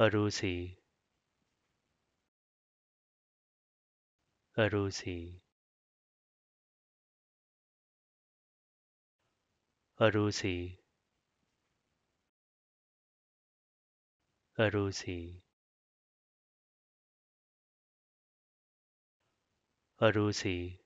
Arusi Arusi Arusi Arusi Arusi